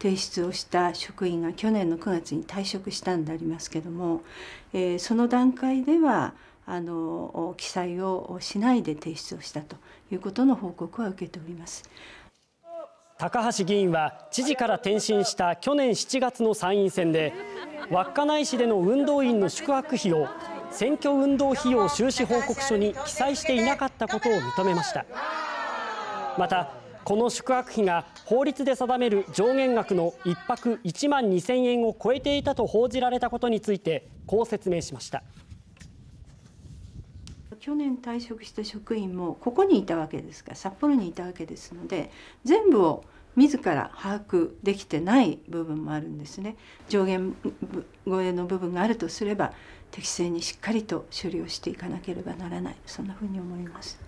提出をした職員が去年の9月に退職したんでありますけども、えー、その段階ではあの記載をしないで提出をしたということの報告は受けております。高橋議員は知事から転身した去年7月の参院選で稚内市での運動員の宿泊費を選挙運動費用収支報告書に記載していなかったことを認めましたまたこの宿泊費が法律で定める上限額の1泊1万2000円を超えていたと報じられたことについてこう説明しました去年退職した職員もここにいたわけですから札幌にいたわけですので全部を自ら把握できてない部分もあるんですね上限超えの部分があるとすれば適正にしっかりと処理をしていかなければならないそんなふうに思います。